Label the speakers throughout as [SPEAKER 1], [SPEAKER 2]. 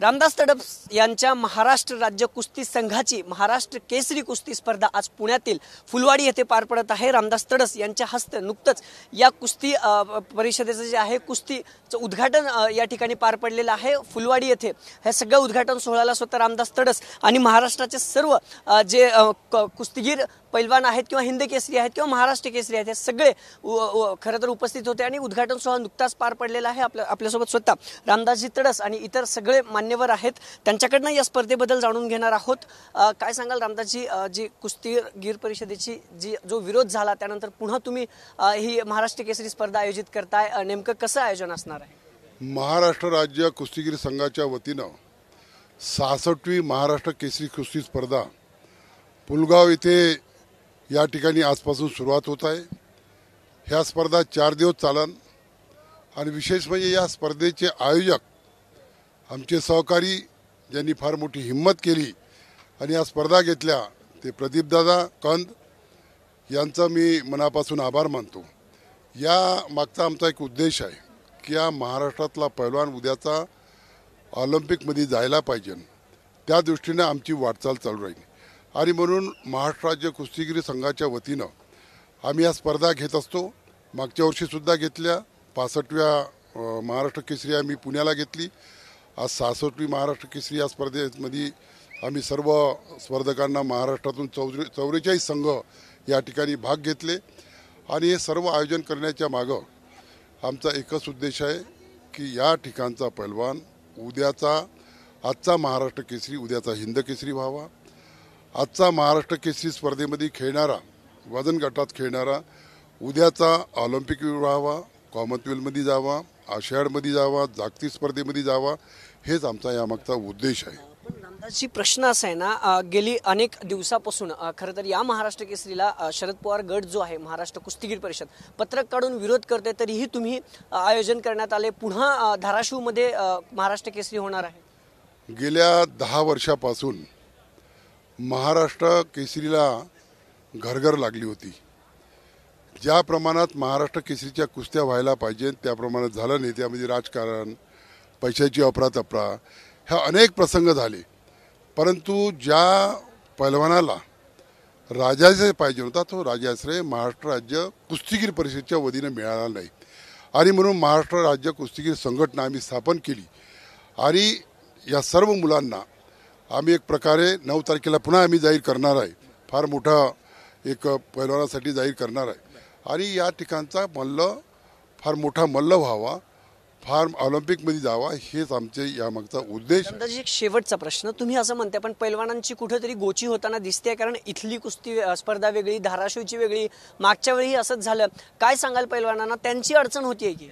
[SPEAKER 1] रामदास तडप यांच्या महाराष्ट्र राज्य कुस्ती संघाची महाराष्ट्र केसरी कुस्ती स्पर्धा आज पुण्यातील फुलवाडी येथे पार पडत आहे रामदास तडस यांच्या हस्ते नुकतंच या कुस्ती परिषदेचं जे आहे कुस्तीचं उद्घाटन या ठिकाणी पार पडलेलं आहे फुलवाडी येथे ह्या सगळ्या उद्घाटन सोहळ्याला स्वतः रामदास तडस आणि महाराष्ट्राचे सर्व जे कुस्तीगीर पैलवान आहेत किंवा हिंद केसरी आहेत किंवा महाराष्ट्र केसरी आहेत हे सगळे खरं तर उपस्थित होते आणि उद्घाटन सोहळा नुकताच पार पडलेला आहे आपल्या आपल्यासोबत स्वतः रामदासजी तडस आणि इतर सगळे मान्यवर आहेत त्यांच्याकडनं या स्पर्धेबद्दल जाणून घेणार आहोत काय सांगाल रामदासजी जी कुस्ती गीर परिषदेची जी जो विरोध झाला त्यानंतर पुन्हा तुम्ही ही महाराष्ट्र केसरी स्पर्धा आयोजित करताय नेमकं कसं आयोजन असणार आहे
[SPEAKER 2] महाराष्ट्र राज्य कुस्तीगीर संघाच्या वतीनं सहासष्टवी महाराष्ट्र केसरी कुस्ती स्पर्धा पुलगाव इथे या ठिकाणी आजपासून सुरुवात होत आहे ह्या स्पर्धा चार दिवस चालन आणि विशेष म्हणजे या स्पर्धेचे आयोजक आमचे सहकारी ज्यांनी फार मोठी हिंमत केली आणि या स्पर्धा घेतल्या ते प्रदीपदादा कंद यांचा मी मनापासून आभार मानतो या मागचा आमचा एक उद्देश आहे की या महाराष्ट्रातला पैलवान उद्याचा ऑलिम्पिकमध्ये जायला पाहिजे त्या दृष्टीनं आमची वाटचाल चालू राहील आणि म्हणून महाराष्ट्र राज्य कुस्तीगिरी संघाच्या वतीनं आम्ही या स्पर्धा घेत असतो मागच्या वर्षीसुद्धा घेतल्या पासष्टव्या महाराष्ट्र केसरी आम्ही पुण्याला घेतली आज सहासष्टवी महाराष्ट्र केसरी या स्पर्धेमध्ये आम्ही सर्व स्पर्धकांना महाराष्ट्रातून चौरे चौवेचाळीस संघ या ठिकाणी भाग घेतले आणि हे सर्व आयोजन करण्याच्या मागं आमचा एकच उद्देश आहे की या ठिकाणचा पैलवान उद्याचा आजचा महाराष्ट्र केसरी उद्याचा हिंद केसरी व्हावा आजचा महाराष्ट्र केसरी स्पर्धेमध्ये खेळणारा वजन गटात खेळणारा उद्याचा ऑलिम्पिक व्हावा कॉमनवेल्थमध्ये जावा आशियाडमध्ये जावा जागतिक स्पर्धेमध्ये जावा हेच आमचा यामागचा उद्देश
[SPEAKER 1] आहे प्रश्न असा आहे ना गेली अनेक दिवसापासून खरं तर या महाराष्ट्र केसरीला शरद पवार गट जो आहे महाराष्ट्र कुस्तीगीर परिषद पत्रक काढून विरोध करते तरीही तुम्ही आयोजन करण्यात आले पुन्हा धाराशिवमध्ये महाराष्ट्र केसरी होणार आहे
[SPEAKER 2] गेल्या दहा वर्षापासून महाराष्ट्र केसरीला घरघर लागली होती ज्या प्रमाणात महाराष्ट्र केसरीच्या कुस्त्या व्हायला पाहिजे त्या प्रमाणात झालं नाही त्यामध्ये राजकारण पैशाची तपरा ह्या अनेक प्रसंग झाले परंतु ज्या पैलवानाला राजाश्रय पाहिजे होता तो राजाश्रय महाराष्ट्र राज्य कुस्तीगीर परिषदेच्या वतीनं मिळाला नाही आणि म्हणून महाराष्ट्र राज्य कुस्तीगीर संघटना आम्ही स्थापन केली आणि या सर्व मुलांना आम्ही एक प्रकारे नऊ तारखेला पुन्हा आम्ही जाहीर करणार आहे फार मोठा एक पैलवानासाठी जाहीर करणार आहे आणि या ठिकाणचा मल्ल फार मोठा मल्ल व्हावा फार ऑलिम्पिकमध्ये जावा हेच आमचे यामागचा उद्देश
[SPEAKER 1] एक शेवटचा प्रश्न तुम्ही असं म्हणताय पण पैलवानांची कुठेतरी गोची होताना दिसते कारण इथली कुस्ती स्पर्धा वेगळी धाराशिवची वेगळी मागच्या वेळी असंच झालं काय सांगाल पैलवानांना त्यांची अडचण होती की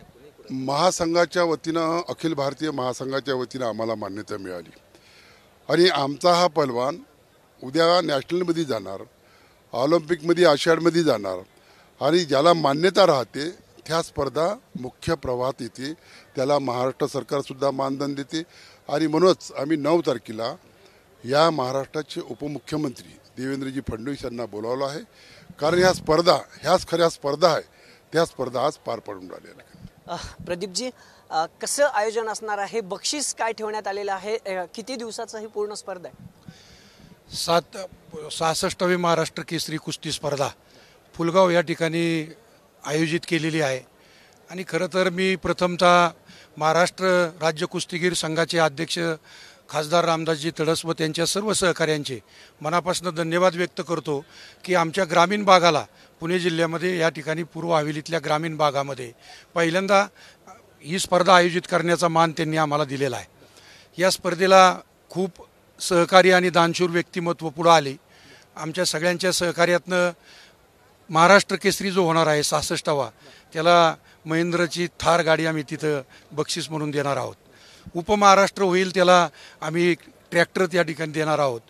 [SPEAKER 2] महासंघाच्या वतीनं अखिल भारतीय महासंघाच्या वतीनं आम्हाला मान्यता मिळाली आणि आमचा हा पलवान उद्या नॅशनलमध्ये जाणार ऑलिम्पिकमध्ये आशियाडमध्ये जाणार आणि ज्याला मान्यता राहते त्या स्पर्धा मुख्य प्रवाहात येते त्याला महाराष्ट्र सरकारसुद्धा मानधन देते आणि म्हणूनच आम्ही नऊ तारखेला या महाराष्ट्राचे उपमुख्यमंत्री देवेंद्रजी फडणवीस यांना बोलावलं आहे कारण ह्या स्पर्धा ह्याच खऱ्या स्पर्धा आहे त्या स्पर्धा आज पार पडून
[SPEAKER 3] राहिल्या
[SPEAKER 1] प्रदीपजी कसं आयोजन असणार आहे बक्षीस काय ठेवण्यात आलेलं आहे किती दिवसाचं ही पूर्ण स्पर्धा आहे
[SPEAKER 3] सात सहासष्टवी महाराष्ट्र केसरी कुस्ती स्पर्धा फुलगाव या ठिकाणी आयोजित केलेली आहे आणि खरं तर मी प्रथमतः महाराष्ट्र राज्य कुस्तीगीर संघाचे अध्यक्ष खासदार रामदासजी तडसवत त्यांच्या सर्व सहकाऱ्यांचे मनापासून धन्यवाद व्यक्त करतो की आमच्या ग्रामीण भागाला पुणे जिल्ह्यामध्ये या ठिकाणी पूर्व हवेलीतल्या ग्रामीण भागामध्ये पहिल्यांदा ही स्पर्धा आयोजित करण्याचा मान त्यांनी आम्हाला दिलेला आहे या स्पर्धेला खूप सहकारी आणि दानशूर व्यक्तिमत्व पुढं आले आमच्या सगळ्यांच्या सहकार्यातनं महाराष्ट्र केसरी जो होणार आहे सहासष्टावा त्याला महेंद्रची थार गाडी आम्ही तिथं बक्षीस म्हणून देणार आहोत उपमहाराष्ट्र होईल त्याला आम्ही ट्रॅक्टर त्या ठिकाणी देणार आहोत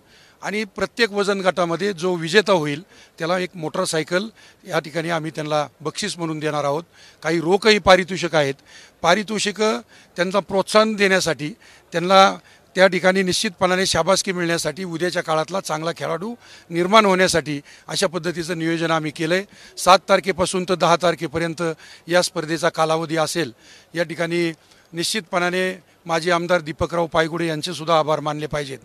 [SPEAKER 3] आणि प्रत्येक वजन गटामध्ये जो विजेता होईल त्याला एक मोटरसायकल या ठिकाणी आम्ही त्यांना बक्षीस म्हणून देणार आहोत काही रोखही पारितोषिक आहेत पारितोषिकं त्यांना प्रोत्साहन देण्यासाठी त्यांना त्या ठिकाणी निश्चितपणाने शाबासकी मिळण्यासाठी उद्याच्या काळातला चांगला खेळाडू निर्माण होण्यासाठी अशा पद्धतीचं नियोजन आम्ही केलं आहे सात तारखेपासून तर दहा तारखेपर्यंत या स्पर्धेचा कालावधी असेल या ठिकाणी निश्चितपणाने माजी आमदार दीपकराव पायगुडे यांचे सुद्धा आभार मानले पाहिजेत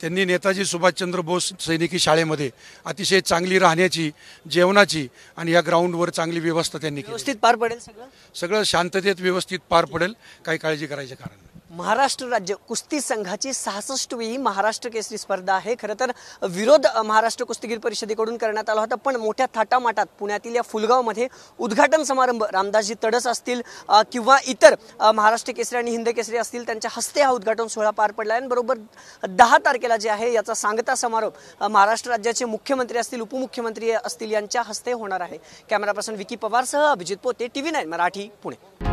[SPEAKER 3] त्यांनी नेताजी सुभाषचंद्र बोस सैनिकी शाळेमध्ये अतिशय चांगली राहण्याची जेवणाची आणि या ग्राउंडवर चांगली व्यवस्था त्यांनी व्यवस्थित पार पडेल सगळं सगळं शांततेत व्यवस्थित पार पडेल काही काळजी करायचे कारण नाही
[SPEAKER 1] महाराष्ट्र राज्य कुस्ती संघाची सहासष्टवी महाराष्ट्र केसरी स्पर्धा आहे खरं तर विरोध महाराष्ट्र कुस्तीगीर परिषदेकडून करण्यात आला होता पण मोठ्या थाटामाटात पुण्यातील या फुलगावमध्ये उद्घाटन समारंभ रामदासजी तडस असतील किंवा इतर महाराष्ट्र केसरी आणि हिंद केसरी असतील त्यांच्या हस्ते हा उद्घाटन सोहळा पार पडला आहे बरोबर दहा तारखेला जे आहे याचा सांगता समारोप महाराष्ट्र राज्याचे मुख्यमंत्री असतील उपमुख्यमंत्री असतील यांच्या हस्ते होणार आहे कॅमेरा पर्सन विकी पवारसह Abhijit Pote T V nine Marathi Pune